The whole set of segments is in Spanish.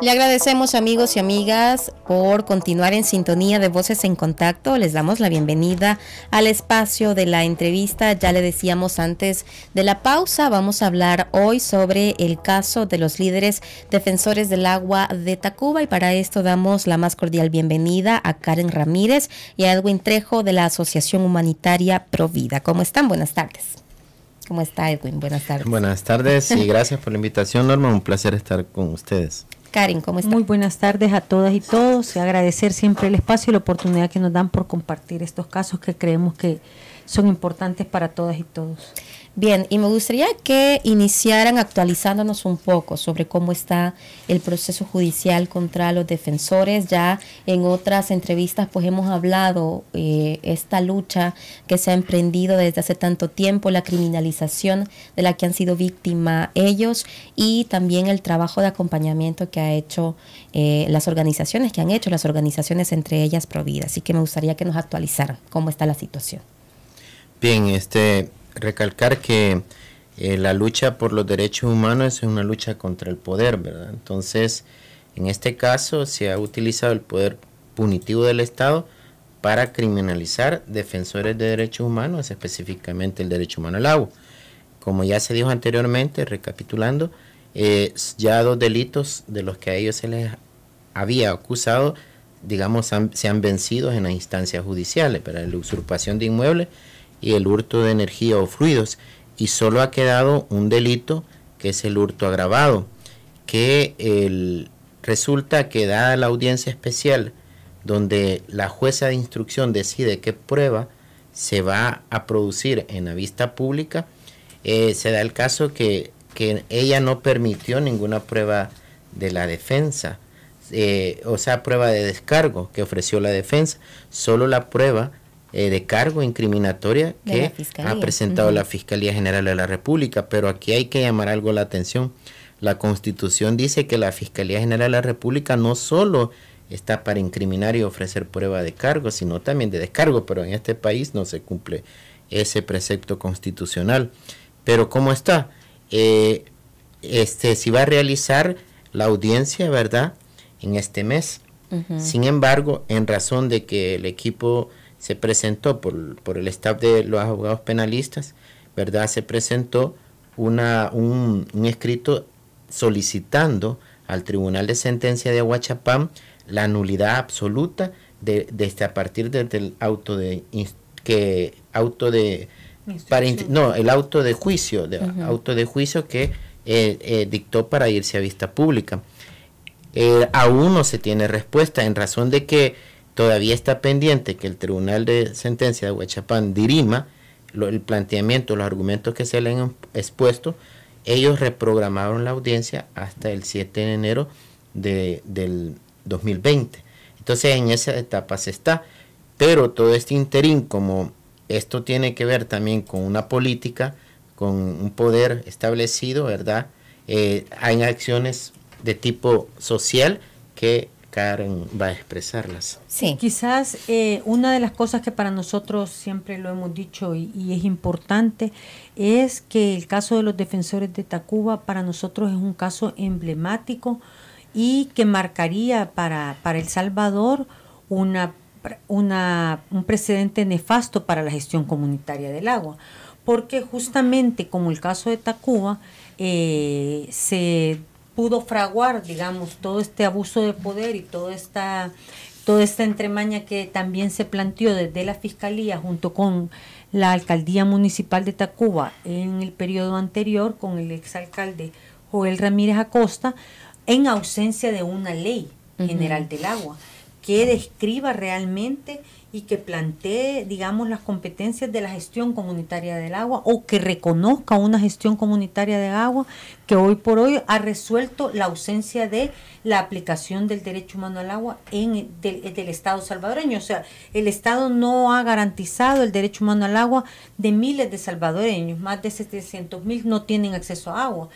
Le agradecemos amigos y amigas por continuar en sintonía de Voces en Contacto. Les damos la bienvenida al espacio de la entrevista. Ya le decíamos antes de la pausa, vamos a hablar hoy sobre el caso de los líderes defensores del agua de Tacuba y para esto damos la más cordial bienvenida a Karen Ramírez y a Edwin Trejo de la Asociación Humanitaria Pro Vida, ¿Cómo están? Buenas tardes. ¿Cómo está Edwin? Buenas tardes. Buenas tardes y gracias por la invitación, Norma. Un placer estar con ustedes. Karin, ¿cómo estás? Muy buenas tardes a todas y todos agradecer siempre el espacio y la oportunidad que nos dan por compartir estos casos que creemos que son importantes para todas y todos. Bien, y me gustaría que iniciaran actualizándonos un poco sobre cómo está el proceso judicial contra los defensores. Ya en otras entrevistas pues hemos hablado de eh, esta lucha que se ha emprendido desde hace tanto tiempo, la criminalización de la que han sido víctima ellos y también el trabajo de acompañamiento que ha hecho eh, las organizaciones, que han hecho las organizaciones entre ellas Provida. Así que me gustaría que nos actualizaran cómo está la situación. Bien, este, recalcar que eh, la lucha por los derechos humanos es una lucha contra el poder, ¿verdad? Entonces, en este caso se ha utilizado el poder punitivo del Estado para criminalizar defensores de derechos humanos, específicamente el derecho humano al agua. Como ya se dijo anteriormente, recapitulando, eh, ya dos delitos de los que a ellos se les había acusado, digamos, se han vencido en las instancias judiciales, para la usurpación de inmuebles y el hurto de energía o fluidos y solo ha quedado un delito que es el hurto agravado, que el, resulta que dada la audiencia especial donde la jueza de instrucción decide qué prueba se va a producir en la vista pública, eh, se da el caso que, ella no permitió ninguna prueba de la defensa, eh, o sea, prueba de descargo que ofreció la defensa, solo la prueba eh, de cargo incriminatoria que ha presentado la Fiscalía General de la República, pero aquí hay que llamar algo la atención. La Constitución dice que la Fiscalía General de la República no solo está para incriminar y ofrecer prueba de cargo, sino también de descargo, pero en este país no se cumple ese precepto constitucional. Pero ¿cómo está? Eh, este, si va a realizar la audiencia, ¿verdad? En este mes. Sin embargo, en razón de que el equipo se presentó por, por, el staff de los abogados penalistas, ¿verdad? Se presentó una, un, escrito solicitando al Tribunal de Sentencia de Aguachapán la nulidad absoluta de, desde este, a partir del, auto de que auto de no el auto de juicio de, auto de juicio que eh, eh, dictó para irse a vista pública eh, aún no se tiene respuesta en razón de que Todavía está pendiente que el Tribunal de Sentencia de Huachapán dirima el planteamiento, los argumentos que se le han expuesto. Ellos reprogramaron la audiencia hasta el 7 de enero de, del 2020. Entonces en esa etapa se está. Pero todo este interín, como esto tiene que ver también con una política, con un poder establecido, ¿verdad? Eh, hay acciones de tipo social que va a expresarlas. Sí. Quizás eh, una de las cosas que para nosotros siempre lo hemos dicho y, es importante es que el caso de los defensores de Tacuba para nosotros es un caso emblemático y que marcaría para, para El Salvador una, una, un precedente nefasto para la gestión comunitaria del agua. Porque justamente como el caso de Tacuba, eh, se pudo fraguar, digamos, todo este abuso de poder y toda esta, toda esta entremaña que también se planteó desde la Fiscalía junto con la Alcaldía Municipal de Tacuba en el periodo anterior con el exalcalde Joel Ramírez Acosta en ausencia de una ley general del agua que describa realmente y que plantee, digamos, las competencias de la gestión comunitaria del agua o que reconozca una gestión comunitaria de agua que hoy por hoy ha resuelto la ausencia de la aplicación del derecho humano al agua en del, del Estado salvadoreño. O sea, el Estado no ha garantizado el derecho humano al agua de miles de salvadoreños, más de 700 mil no tienen acceso a agua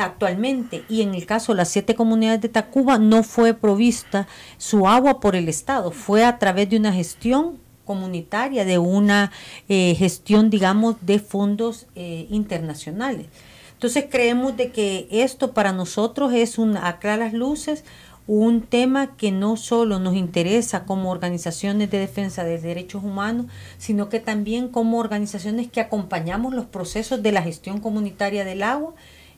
actualmente y en el caso de las siete comunidades de Tacuba no fue provista su agua por el Estado, fue a través de una gestión comunitaria, de una eh, gestión, digamos, de fondos eh, internacionales. Entonces creemos de que esto para nosotros es un, a claras luces un tema que no solo nos interesa como organizaciones de defensa de derechos humanos, sino que también como organizaciones que acompañamos los procesos de la gestión comunitaria del agua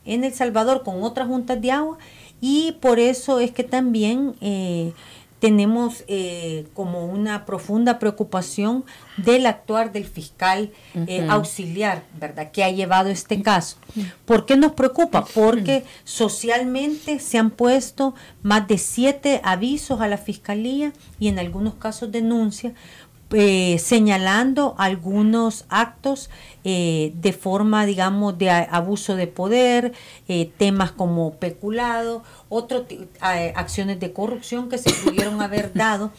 en El Salvador con otras juntas de agua y por eso es que también eh, tenemos eh, como una profunda preocupación del actuar del fiscal eh, auxiliar, ¿verdad? Que ha llevado este caso. ¿Por qué nos preocupa? Porque socialmente se han puesto más de siete avisos a la fiscalía y en algunos casos denuncias eh, señalando algunos actos eh, de forma, digamos, de abuso de poder, eh, temas como peculado, otras acciones de corrupción que se pudieron haber dado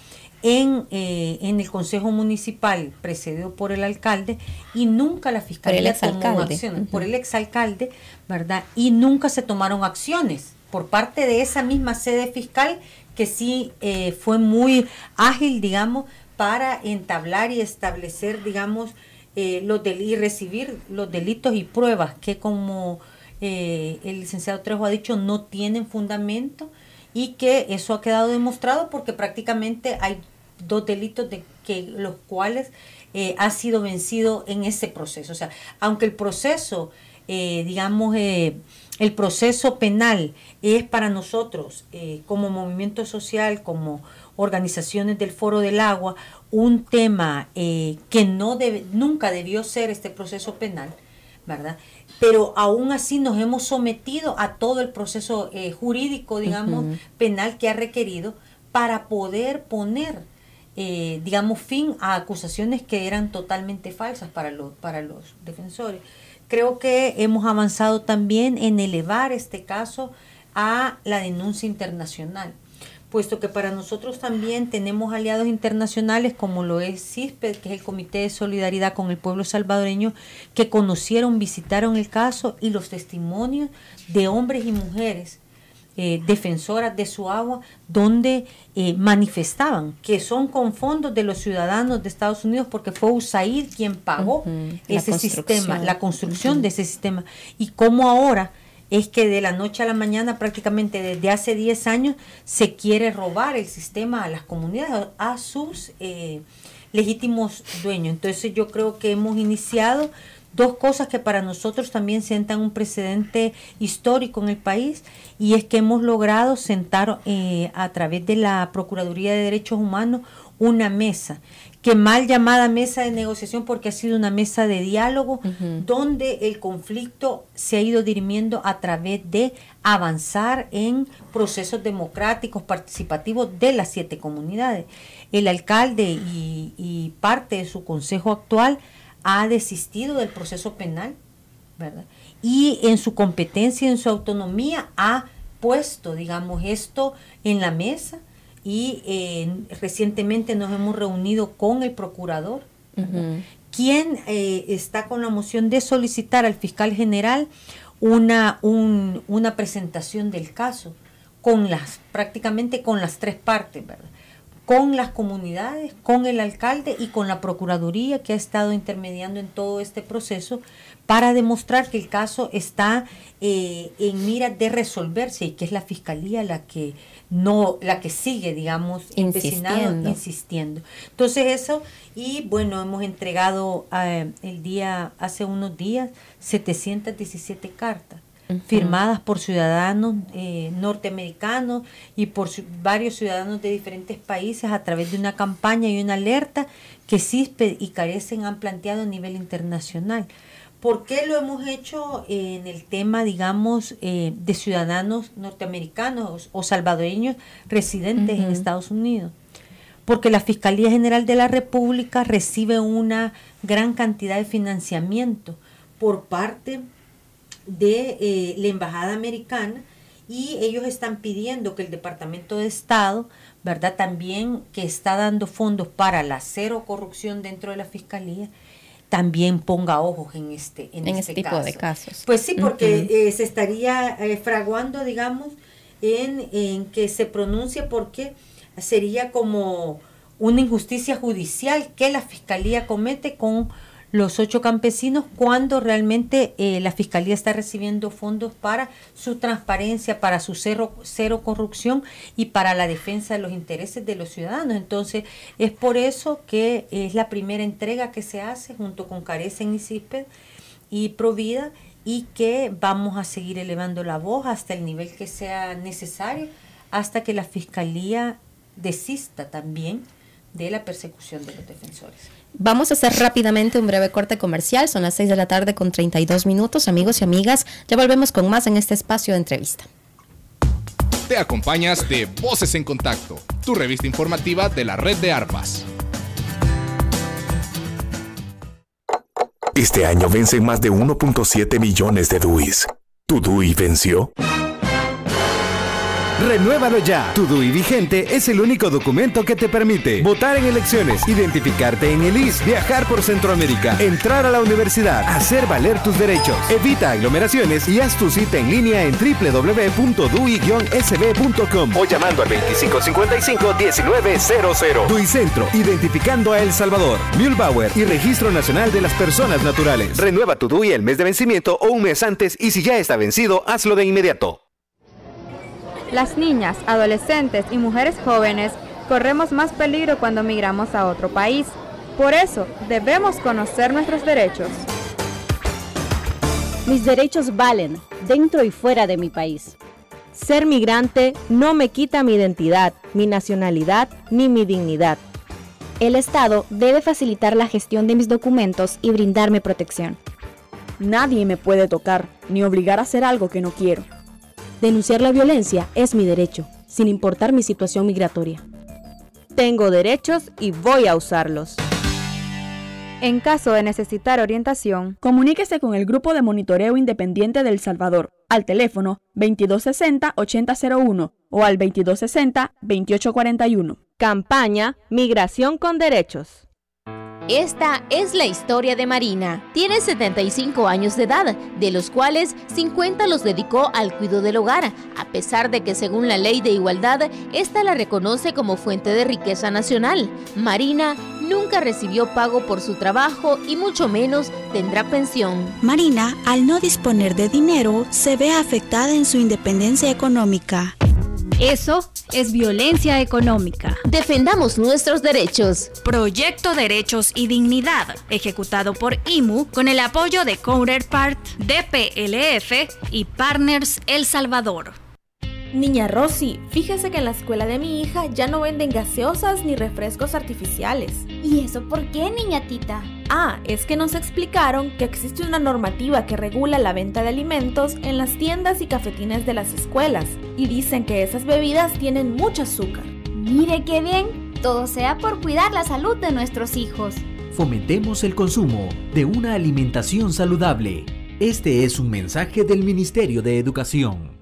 en, el Consejo Municipal precedido por el alcalde y nunca la Fiscalía tomó acciones, por el exalcalde, ¿verdad? Y nunca se tomaron acciones por parte de esa misma sede fiscal que sí fue muy ágil, digamos, para entablar y establecer, digamos, eh, los del y recibir los delitos y pruebas que como eh, el licenciado Trejo ha dicho no tienen fundamento y que eso ha quedado demostrado porque prácticamente hay dos delitos de que los cuales eh, ha sido vencido en ese proceso. O sea, aunque el proceso, digamos, el proceso penal es para nosotros como movimiento social, como organizaciones del Foro del Agua, un tema eh, que no nunca debió ser este proceso penal, ¿verdad? Pero aún así nos hemos sometido a todo el proceso eh, jurídico, digamos, penal que ha requerido para poder poner, eh, digamos, fin a acusaciones que eran totalmente falsas para los, para los defensores. Creo que hemos avanzado también en elevar este caso a la denuncia internacional puesto que para nosotros también tenemos aliados internacionales como lo es CISPE, que es el Comité de Solidaridad con el Pueblo Salvadoreño, que conocieron, visitaron el caso y los testimonios de hombres y mujeres eh, defensoras de su agua, donde eh, manifestaban que son con fondos de los ciudadanos de Estados Unidos porque fue USAID quien pagó ese sistema, la construcción de ese sistema. Y cómo ahora es que de la noche a la mañana, prácticamente desde hace 10 años, se quiere robar el sistema a las comunidades, a sus eh, legítimos dueños. Entonces yo creo que hemos iniciado dos cosas que para nosotros también sientan un precedente histórico en el país y es que hemos logrado sentar eh, a través de la Procuraduría de Derechos Humanos una mesa que mal llamada mesa de negociación porque ha sido una mesa de diálogo donde el conflicto se ha ido dirimiendo a través de avanzar en procesos democráticos participativos de las siete comunidades. El alcalde y, parte de su consejo actual ha desistido del proceso penal, ¿verdad? Y en su competencia, en su autonomía, ha puesto, digamos, esto en la mesa y eh, recientemente nos hemos reunido con el procurador, quien eh, está con la moción de solicitar al fiscal general una, una presentación del caso, con las, prácticamente con las tres partes, ¿verdad? con las comunidades, con el alcalde y con la Procuraduría que ha estado intermediando en todo este proceso para demostrar que el caso está eh, en mira de resolverse y que es la Fiscalía la que no la que sigue, digamos, insistiendo. insistiendo. Entonces eso, y bueno, hemos entregado eh, el día, hace unos días, 717 cartas firmadas por ciudadanos eh, norteamericanos y por varios ciudadanos de diferentes países a través de una campaña y una alerta que CISPE y Carecen han planteado a nivel internacional. ¿Por qué lo hemos hecho en el tema, digamos, eh, de ciudadanos norteamericanos o salvadoreños residentes en Estados Unidos? Porque la Fiscalía General de la República recibe una gran cantidad de financiamiento por parte de eh, la Embajada Americana y ellos están pidiendo que el Departamento de Estado, ¿verdad? También que está dando fondos para la cero corrupción dentro de la Fiscalía, también ponga ojos en este en, este, este, tipo de casos. Pues sí, porque eh, se estaría eh, fraguando, digamos, en, en, que se pronuncie porque sería como una injusticia judicial que la fiscalía comete con los ocho campesinos cuando realmente eh, la Fiscalía está recibiendo fondos para su transparencia, para su cero, cero corrupción y para la defensa de los intereses de los ciudadanos. Entonces, es por eso que es la primera entrega que se hace junto con Carecen y CISPED y Provida y que vamos a seguir elevando la voz hasta el nivel que sea necesario, hasta que la Fiscalía desista también de la persecución de los defensores. Vamos a hacer rápidamente un breve corte comercial. Son las 6 de la tarde con 32 minutos. Amigos y amigas, ya volvemos con más en este espacio de entrevista. Te acompañas de Voces en Contacto, tu revista informativa de la red de ARPAS. Este año vencen más de 1.7 millones de DUIs. ¿Tu DUI venció? Renuévalo ya. Tu DUI vigente es el único documento que te permite votar en elecciones, identificarte en el IS, viajar por Centroamérica, entrar a la universidad, hacer valer tus derechos. Evita aglomeraciones y haz tu cita en línea en www.dui-sb.com o llamando al 2555-1900. DUI Centro, identificando a El Salvador, Mühlbauer y Registro Nacional de las Personas Naturales. Renueva tu DUI el mes de vencimiento o un mes antes y si ya está vencido, hazlo de inmediato. Las niñas, adolescentes y mujeres jóvenes corremos más peligro cuando migramos a otro país. Por eso, debemos conocer nuestros derechos. Mis derechos valen dentro y fuera de mi país. Ser migrante no me quita mi identidad, mi nacionalidad ni mi dignidad. El Estado debe facilitar la gestión de mis documentos y brindarme protección. Nadie me puede tocar ni obligar a hacer algo que no quiero. Denunciar la violencia es mi derecho, sin importar mi situación migratoria. Tengo derechos y voy a usarlos. En caso de necesitar orientación, comuníquese con el Grupo de Monitoreo Independiente del Salvador al teléfono 2260-8001 o al 2260-2841. Campaña Migración con Derechos. Esta es la historia de Marina. Tiene 75 años de edad, de los cuales 50 los dedicó al cuidado del hogar, a pesar de que según la ley de igualdad, esta la reconoce como fuente de riqueza nacional. Marina nunca recibió pago por su trabajo y mucho menos tendrá pensión. Marina, al no disponer de dinero, se ve afectada en su independencia económica. Eso es violencia económica. Defendamos nuestros derechos. Proyecto Derechos y Dignidad, ejecutado por IMU con el apoyo de Counterpart, DPLF y Partners El Salvador. Niña Rosy, fíjese que en la escuela de mi hija ya no venden gaseosas ni refrescos artificiales. ¿Y eso por qué, niña Ah, es que nos explicaron que existe una normativa que regula la venta de alimentos en las tiendas y cafetines de las escuelas y dicen que esas bebidas tienen mucho azúcar. Mire qué bien, todo sea por cuidar la salud de nuestros hijos. Fomentemos el consumo de una alimentación saludable. Este es un mensaje del Ministerio de Educación.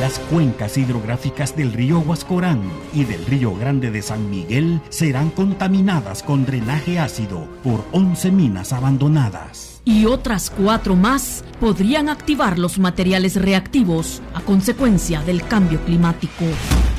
Las cuencas hidrográficas del río Huascorán y del río Grande de San Miguel serán contaminadas con drenaje ácido por 11 minas abandonadas. Y otras cuatro más podrían activar los materiales reactivos a consecuencia del cambio climático.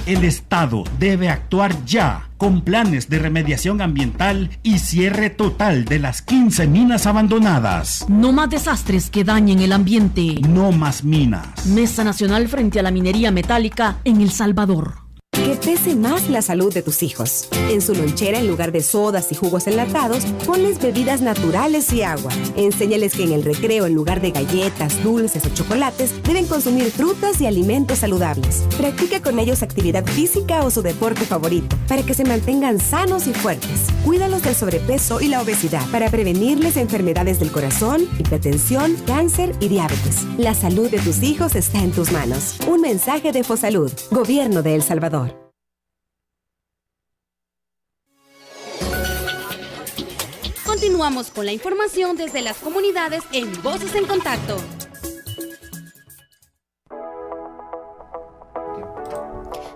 El Estado debe actuar ya con planes de remediación ambiental y cierre total de las 15 minas abandonadas. No más desastres que dañen el ambiente. No más minas. Mesa Nacional frente a la minería metálica en El Salvador. Pese más la salud de tus hijos. En su lonchera, en lugar de sodas y jugos enlatados, ponles bebidas naturales y agua. Enséñales que en el recreo, en lugar de galletas, dulces o chocolates, deben consumir frutas y alimentos saludables. Practica con ellos actividad física o su deporte favorito para que se mantengan sanos y fuertes. Cuídalos del sobrepeso y la obesidad para prevenirles enfermedades del corazón, hipertensión, cáncer y diabetes. La salud de tus hijos está en tus manos. Un mensaje de Fosalud, Gobierno de El Salvador. Continuamos con la información desde las comunidades en Voces en Contacto.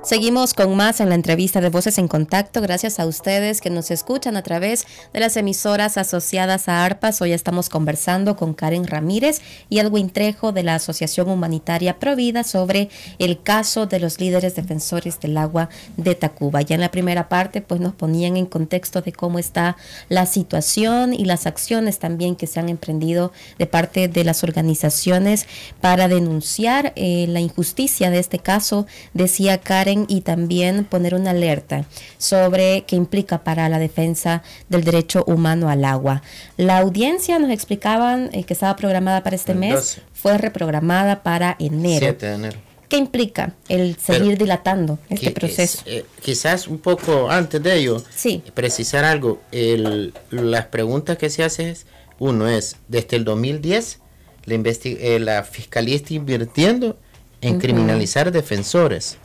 Seguimos con más en la entrevista de Voces en Contacto. Gracias a ustedes que nos escuchan a través de las emisoras asociadas a ARPAS. Hoy estamos conversando con Karen Ramírez y Edwin Trejo de la Asociación Humanitaria Provida sobre el caso de los líderes defensores del agua de Tacuba. Ya en la primera parte, pues nos ponían en contexto de cómo está la situación y las acciones también que se han emprendido de parte de las organizaciones para denunciar eh, la injusticia de este caso. Decía Karen y también poner una alerta sobre qué implica para la defensa del derecho humano al agua. La audiencia nos explicaban eh, que estaba programada para este mes, fue reprogramada para enero. 7 de enero. ¿Qué implica el seguir dilatando este proceso? Eh, quizás un poco antes de ello, precisar algo. las preguntas que se hacen es, uno es, desde el 2010, eh, la, fiscalía está invirtiendo en criminalizar defensores.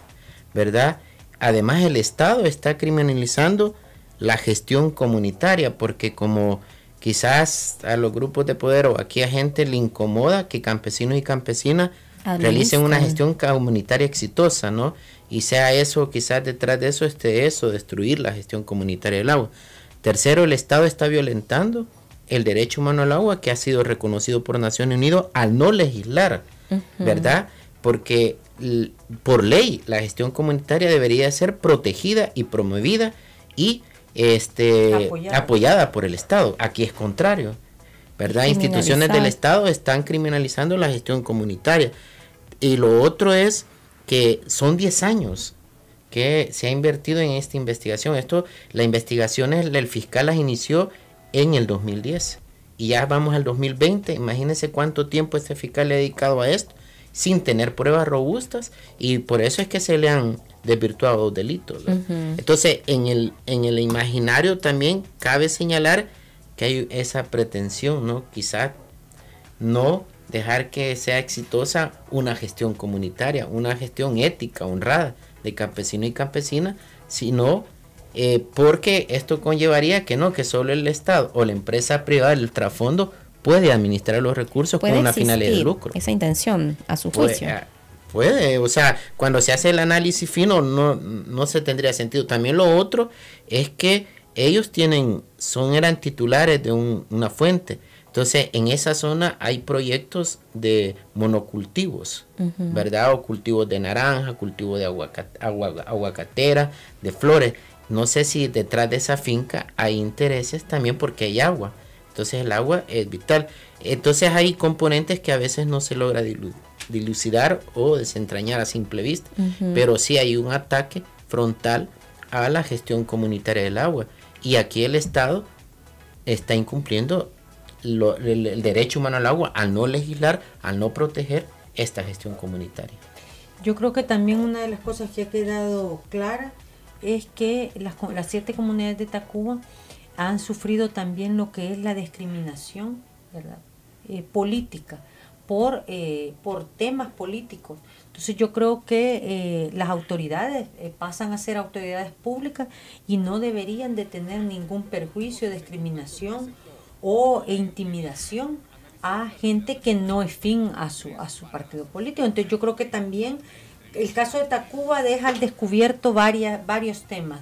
¿verdad? Además el Estado está criminalizando la gestión comunitaria porque como quizás a los grupos de poder o aquí a gente le incomoda que campesinos y campesinas realicen una gestión comunitaria exitosa, ¿no? Y sea eso, quizás detrás de eso esté eso, destruir la gestión comunitaria del agua. Tercero, el Estado está violentando el derecho humano al agua que ha sido reconocido por Naciones Unidas al no legislar, ¿verdad? Porque por ley, la gestión comunitaria debería ser protegida y promovida y este, apoyada. por el Estado. Aquí es contrario, ¿verdad? Instituciones del Estado están criminalizando la gestión comunitaria. Y lo otro es que son 10 años que se ha invertido en esta investigación. Esto, la investigación, el fiscal las inició en el 2010 y ya vamos al 2020. Imagínense cuánto tiempo este fiscal le ha dedicado a esto sin tener pruebas robustas y por eso es que se le han desvirtuado los delitos. Entonces, en el, en el imaginario también cabe señalar que hay esa pretensión, ¿no? Quizá no dejar que sea exitosa una gestión comunitaria, una gestión ética, honrada de campesino y campesina, sino eh, porque esto conllevaría que no, que solo el Estado o la empresa privada, el trasfondo, puede administrar los recursos con una finalidad de lucro. Esa intención, a su juicio. Ah, puede, o sea, cuando se hace el análisis fino no, no se tendría sentido. También lo otro es que ellos tienen, son, eran titulares de una fuente. Entonces, en esa zona hay proyectos de monocultivos, ¿verdad? O cultivos de naranja, cultivos de aguacate, aguacatera, de flores. No sé si detrás de esa finca hay intereses también porque hay agua. Entonces el agua es vital. Entonces hay componentes que a veces no se logra dilucidar o desentrañar a simple vista, pero sí hay un ataque frontal a la gestión comunitaria del agua. Y aquí el Estado está incumpliendo el, derecho humano al agua al no legislar, al no proteger esta gestión comunitaria. Yo creo que también una de las cosas que ha quedado clara es que las, las siete comunidades de Tacuba han sufrido también lo que es la discriminación eh, política por, eh, por temas políticos. Entonces yo creo que eh, las autoridades pasan a ser autoridades públicas y no deberían de tener ningún perjuicio, discriminación o intimidación a gente que no es fin a su, a su partido político. Entonces yo creo que también el caso de Tacuba deja al descubierto varias, varios temas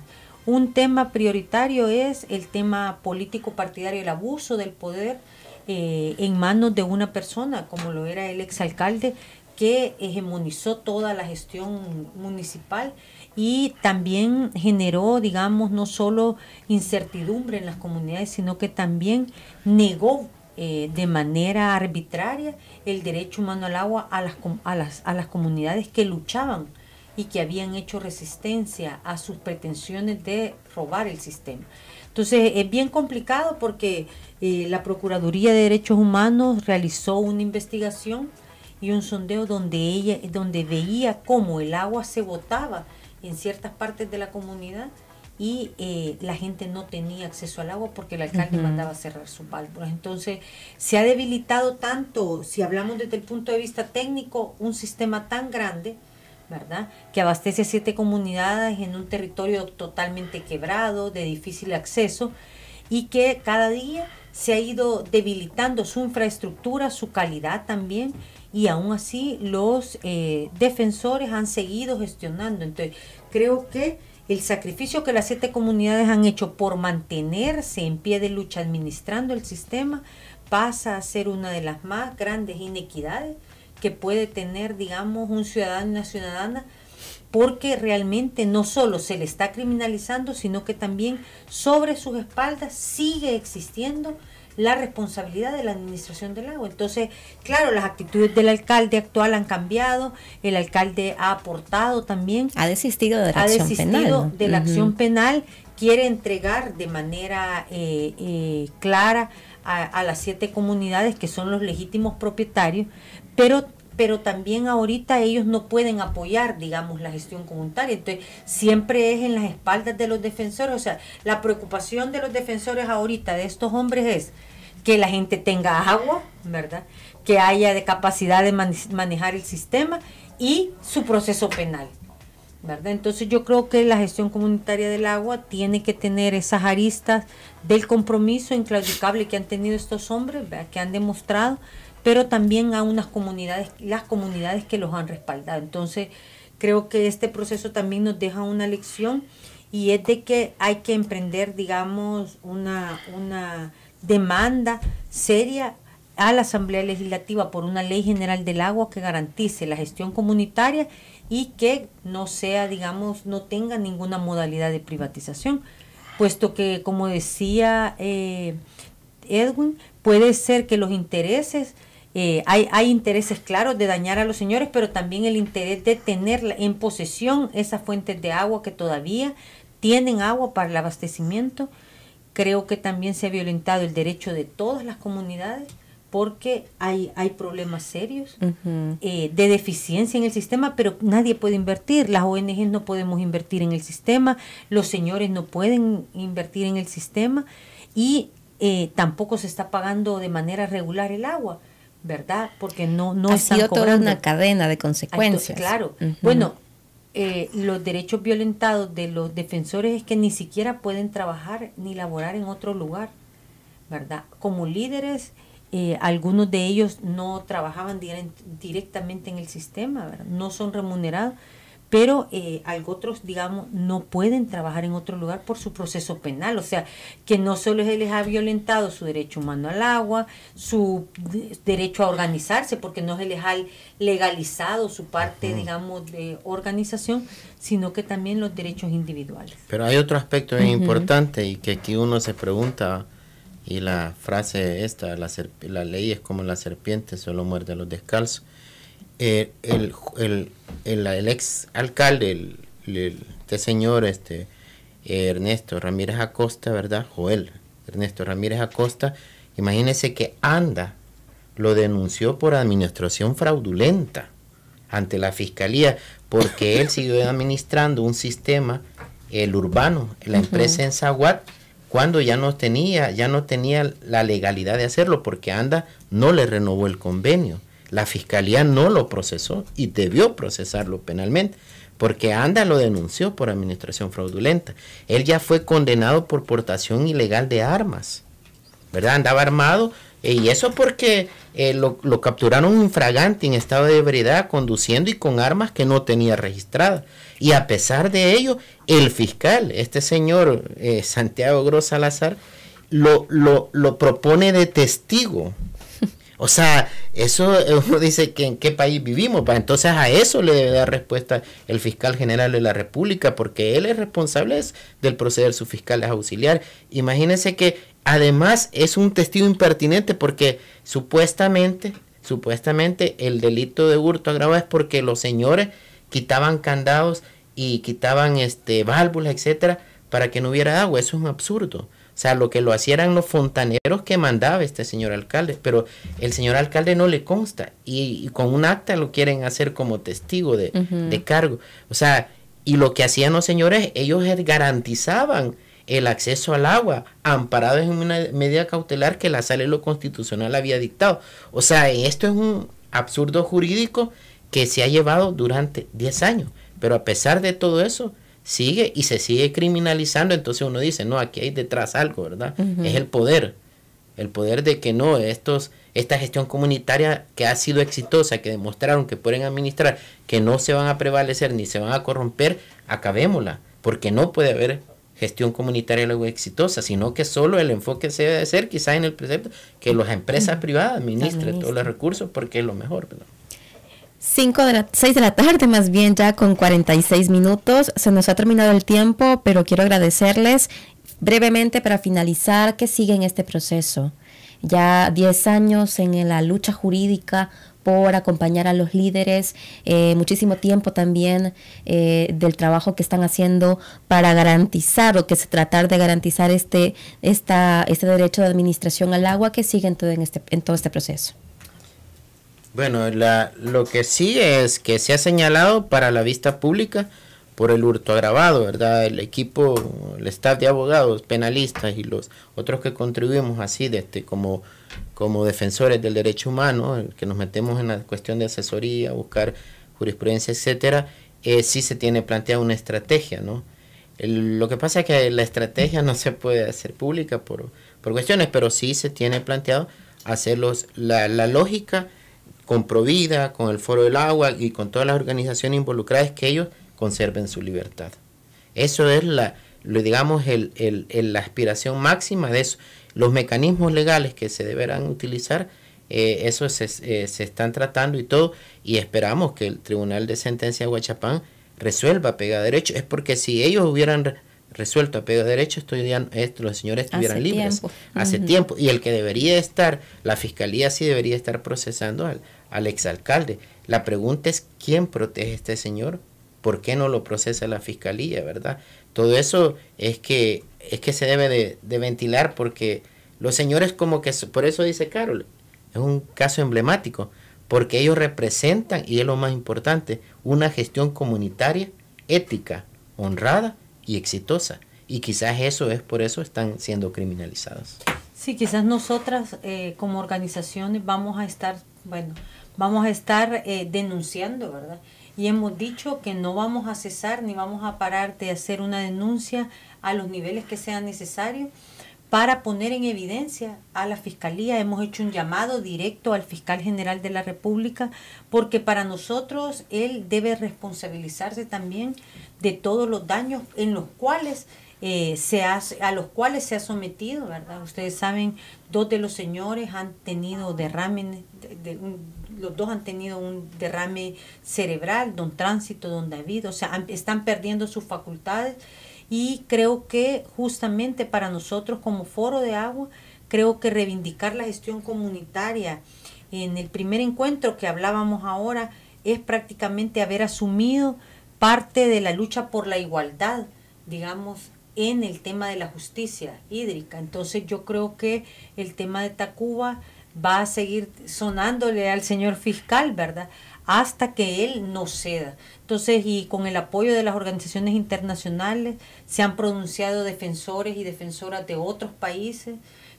un tema prioritario es el tema político partidario, el abuso del poder eh, en manos de una persona, como lo era el exalcalde, que hegemonizó toda la gestión municipal y también generó, digamos, no solo incertidumbre en las comunidades, sino que también negó eh, de manera arbitraria el derecho humano al agua a las, a las, a las comunidades que luchaban y que habían hecho resistencia a sus pretensiones de robar el sistema. Entonces es bien complicado porque eh, la Procuraduría de Derechos Humanos realizó una investigación y un sondeo donde ella donde veía cómo el agua se botaba en ciertas partes de la comunidad y eh, la gente no tenía acceso al agua porque el alcalde mandaba cerrar sus válvulas. Entonces, se ha debilitado tanto, si hablamos desde el punto de vista técnico, un sistema tan grande que abastece siete comunidades en un territorio totalmente quebrado, de difícil acceso y que cada día se ha ido debilitando su infraestructura, su calidad también, y aún así los eh, defensores han seguido gestionando. Entonces, creo que el sacrificio que las siete comunidades han hecho por mantenerse en pie de lucha administrando el sistema pasa a ser una de las más grandes inequidades que puede tener, digamos, un ciudadano y una ciudadana, porque realmente no solo se le está criminalizando, sino que también sobre sus espaldas sigue existiendo la responsabilidad de la administración del agua. Entonces, claro, las actitudes del alcalde actual han cambiado, el alcalde ha aportado también. Ha desistido de la acción desistido penal. de la acción penal, quiere entregar de manera eh, eh, clara a, las siete comunidades que son los legítimos propietarios, pero pero también ahorita ellos no pueden apoyar, digamos, la gestión comunitaria. Entonces, siempre es en las espaldas de los defensores. O sea, la preocupación de los defensores ahorita, de estos hombres, es que la gente tenga agua, ¿verdad? Que haya de capacidad de manejar el sistema y su proceso penal. Entonces yo creo que la gestión comunitaria del agua tiene que tener esas aristas del compromiso inclaudicable que han tenido estos hombres, que han demostrado, pero también a unas comunidades, las comunidades que los han respaldado. Entonces creo que este proceso también nos deja una lección y es de que hay que emprender, digamos, una, una demanda seria a la Asamblea Legislativa por una ley general del agua que garantice la gestión comunitaria y que no sea, digamos, no tenga ninguna modalidad de privatización, puesto que, como decía eh, Edwin, puede ser que los intereses, eh, hay, hay intereses claros de dañar a los señores, pero también el interés de tener en posesión esas fuentes de agua que todavía tienen agua para el abastecimiento. Creo que también se ha violentado el derecho de todas las comunidades porque hay, hay problemas serios eh, de deficiencia en el sistema, pero nadie puede invertir, las ONGs no podemos invertir en el sistema, los señores no pueden invertir en el sistema y eh, tampoco se está pagando de manera regular el agua, ¿verdad? Porque no, no ha sido toda una cadena de consecuencias. claro. Bueno, eh, los derechos violentados de los defensores es que ni siquiera pueden trabajar ni laborar en otro lugar, ¿verdad? Como líderes eh, algunos de ellos no trabajaban directamente en el sistema, no son remunerados, pero eh, otros, digamos, no pueden trabajar en otro lugar por su proceso penal. O sea, que no solo se les ha violentado su derecho humano al agua, su derecho a organizarse, porque no se les ha legalizado su parte, digamos, de organización, sino que también los derechos individuales. Pero hay otro aspecto importante y que aquí uno se pregunta, y la frase esta, la, ley es como la serpiente, solo muerde a los descalzos. Eh, el, el, ex alcalde, este señor, este Ernesto Ramírez Acosta, ¿verdad? Joel, Ernesto Ramírez Acosta, imagínese que anda, lo denunció por administración fraudulenta ante la fiscalía, porque él siguió administrando un sistema, el urbano, la empresa en Zaguat, cuando ya no tenía, ya no tenía la legalidad de hacerlo porque ANDA no le renovó el convenio. La fiscalía no lo procesó y debió procesarlo penalmente porque ANDA lo denunció por administración fraudulenta. Él ya fue condenado por portación ilegal de armas. ¿Verdad? Andaba armado eh, y eso porque eh, lo, capturaron capturaron infragante en estado de ebriedad, conduciendo y con armas que no tenía registradas. Y a pesar de ello, el fiscal, este señor eh, Santiago Gros Salazar, lo, lo propone de testigo o sea, eso eh, uno dice que en qué país vivimos. Entonces a eso le debe dar respuesta el fiscal general de la República, porque él es responsable del proceder sus fiscales auxiliar. Imagínense que además es un testigo impertinente porque supuestamente, supuestamente el delito de hurto agravado es porque los señores quitaban candados y quitaban este válvulas, etcétera, para que no hubiera agua. Eso es un absurdo. O sea, lo que lo hacían los fontaneros que mandaba este señor alcalde, pero el señor alcalde no le consta y, con un acta lo quieren hacer como testigo de, de cargo. O sea, y lo que hacían los señores, ellos garantizaban el acceso al agua, amparado en una medida cautelar que la sala de lo constitucional había dictado. O sea, esto es un absurdo jurídico que se ha llevado durante 10 años, pero a pesar de todo eso, sigue y se sigue criminalizando, entonces uno dice, no, aquí hay detrás algo, ¿verdad? Es el poder, el poder de que no, estos, esta gestión comunitaria que ha sido exitosa, que demostraron que pueden administrar, que no se van a prevalecer ni se van a corromper, acabémosla, porque no puede haber gestión comunitaria luego exitosa, sino que solo el enfoque se debe hacer quizás en el precepto que las empresas privadas administren todos los recursos porque es lo mejor. ¿verdad? 5 de la, 6 de la tarde más bien ya con 46 minutos. Se nos ha terminado el tiempo, pero quiero agradecerles brevemente para finalizar que siguen este proceso. Ya 10 años en la lucha jurídica por acompañar a los líderes, eh, muchísimo tiempo también eh, del trabajo que están haciendo para garantizar o que se tratar de garantizar este, esta, este derecho de administración al agua que sigue todo, en este, en todo este proceso. Bueno, lo que sí es que se ha señalado para la vista pública por el hurto agravado, ¿verdad? El equipo, el staff de abogados, penalistas y los otros que contribuimos así, de este, como, como defensores del derecho humano, que nos metemos en la cuestión de asesoría, buscar jurisprudencia, etcétera, eh, sí se tiene planteada una estrategia, ¿no? lo que pasa es que la estrategia no se puede hacer pública por, por cuestiones, pero sí se tiene planteado hacerlos, la, la lógica con Provida, con el Foro del Agua y con todas las organizaciones involucradas, que ellos conserven su libertad. Eso es la, lo, digamos, el, el, la aspiración máxima de eso. Los mecanismos legales que se deberán utilizar, eh, eso se, eh, se, están tratando y todo, y esperamos que el Tribunal de Sentencia de Huachapán resuelva pega derecho. Es porque si ellos hubieran resuelto a pega derecho, esto, los señores estuvieran libres hace tiempo. Y el que debería estar, la fiscalía sí debería estar procesando al, al exalcalde. La pregunta es, ¿quién protege a este señor? ¿Por qué no lo procesa la fiscalía, verdad? Todo eso es que, es que se debe de, ventilar porque los señores como que, por eso dice Carol, es un caso emblemático, porque ellos representan, y es lo más importante, una gestión comunitaria, ética, honrada y exitosa. Y quizás eso es por eso están siendo criminalizados. Sí, quizás nosotras eh, como organizaciones vamos a estar bueno, vamos a estar eh, denunciando, ¿verdad? Y hemos dicho que no vamos a cesar ni vamos a parar de hacer una denuncia a los niveles que sean necesarios para poner en evidencia a la Fiscalía. Hemos hecho un llamado directo al Fiscal General de la República porque para nosotros él debe responsabilizarse también de todos los daños en los cuales eh, se a los cuales se ha sometido, ¿verdad? Ustedes saben, dos de los señores han tenido derrame, los dos han tenido un derrame cerebral, don Tránsito, don David, o sea, están perdiendo sus facultades y creo que justamente para nosotros como foro de agua, creo que reivindicar la gestión comunitaria en el primer encuentro que hablábamos ahora es prácticamente haber asumido parte de la lucha por la igualdad, digamos, en el tema de la justicia hídrica. Entonces yo creo que el tema de Tacuba va a seguir sonándole al señor fiscal, ¿verdad? Hasta que él no ceda. Entonces, y con el apoyo de las organizaciones internacionales, se han pronunciado defensores y defensoras de otros países,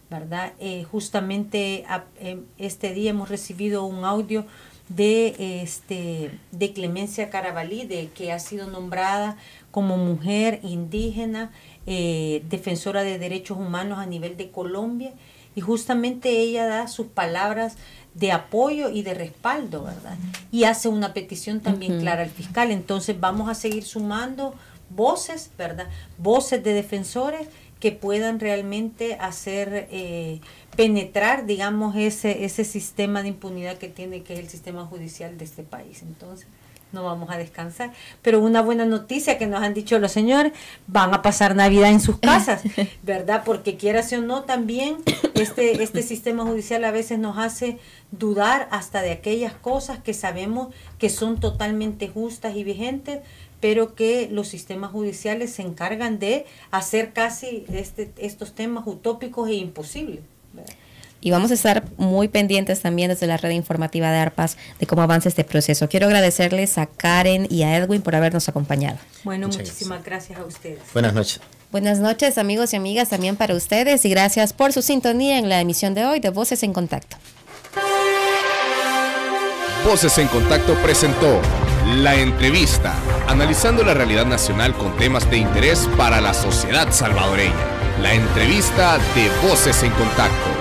¿verdad? Eh, justamente eh, este día hemos recibido un audio de, este, de Clemencia Carabalí, de que ha sido nombrada como mujer indígena eh, defensora de derechos humanos a nivel de Colombia, y justamente ella da sus palabras de apoyo y de respaldo, ¿verdad? Y hace una petición también clara al fiscal. Entonces vamos a seguir sumando voces, ¿verdad? Voces de defensores que puedan realmente hacer eh, penetrar, digamos, ese, ese sistema de impunidad que tiene, que es el sistema judicial de este país. Entonces, no vamos a descansar. Pero una buena noticia que nos han dicho los señores, van a pasar Navidad en sus casas, ¿verdad? Porque quieras o no, también este, este sistema judicial a veces nos hace dudar hasta de aquellas cosas que sabemos que son totalmente justas y vigentes, pero que los sistemas judiciales se encargan de hacer casi este, estos temas utópicos e imposibles. ¿verdad? y vamos a estar muy pendientes también desde la red informativa de ARPAS de cómo avanza este proceso. Quiero agradecerles a Karen y a Edwin por habernos acompañado. Bueno, muchísimas gracias a ustedes. Buenas noches. Buenas noches amigos y amigas también para ustedes y gracias por su sintonía en la emisión de hoy de Voces en Contacto. Voces en Contacto presentó La Entrevista, analizando la realidad nacional con temas de interés para la sociedad salvadoreña. La entrevista de Voces en Contacto